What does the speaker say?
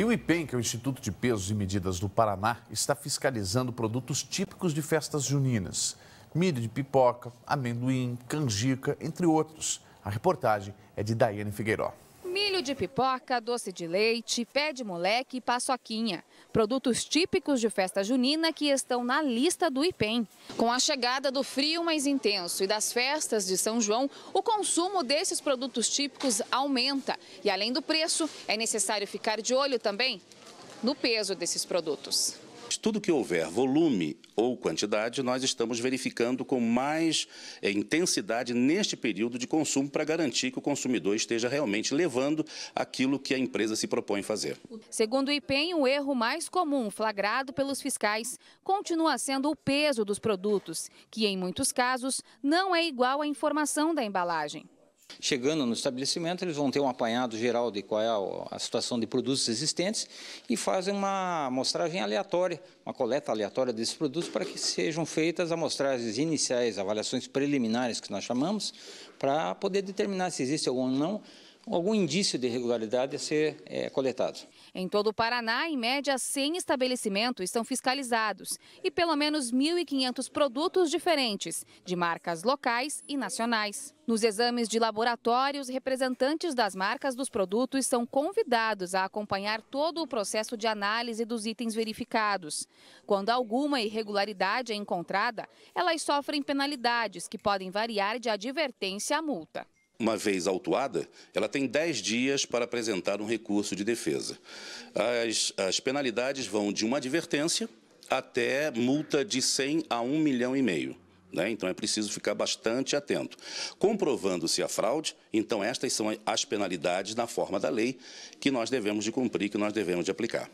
E o IPEM, que é o Instituto de Pesos e Medidas do Paraná, está fiscalizando produtos típicos de festas juninas. Milho de pipoca, amendoim, canjica, entre outros. A reportagem é de Daiane Figueiró de pipoca, doce de leite, pé de moleque e paçoquinha. Produtos típicos de festa junina que estão na lista do IPEM. Com a chegada do frio mais intenso e das festas de São João, o consumo desses produtos típicos aumenta. E além do preço, é necessário ficar de olho também no peso desses produtos tudo que houver volume ou quantidade, nós estamos verificando com mais é, intensidade neste período de consumo para garantir que o consumidor esteja realmente levando aquilo que a empresa se propõe fazer. Segundo o IPEM, o erro mais comum flagrado pelos fiscais continua sendo o peso dos produtos, que em muitos casos não é igual à informação da embalagem. Chegando no estabelecimento, eles vão ter um apanhado geral de qual é a situação de produtos existentes e fazem uma amostragem aleatória, uma coleta aleatória desses produtos para que sejam feitas amostragens iniciais, avaliações preliminares que nós chamamos, para poder determinar se existe ou não algum indício de irregularidade a ser é, coletado. Em todo o Paraná, em média, 100 estabelecimentos estão fiscalizados e pelo menos 1.500 produtos diferentes, de marcas locais e nacionais. Nos exames de laboratório, os representantes das marcas dos produtos são convidados a acompanhar todo o processo de análise dos itens verificados. Quando alguma irregularidade é encontrada, elas sofrem penalidades que podem variar de advertência a multa uma vez autuada, ela tem 10 dias para apresentar um recurso de defesa. As, as penalidades vão de uma advertência até multa de 100 a 1 milhão e meio. Né? Então é preciso ficar bastante atento. Comprovando-se a fraude, então estas são as penalidades na forma da lei que nós devemos de cumprir, que nós devemos de aplicar.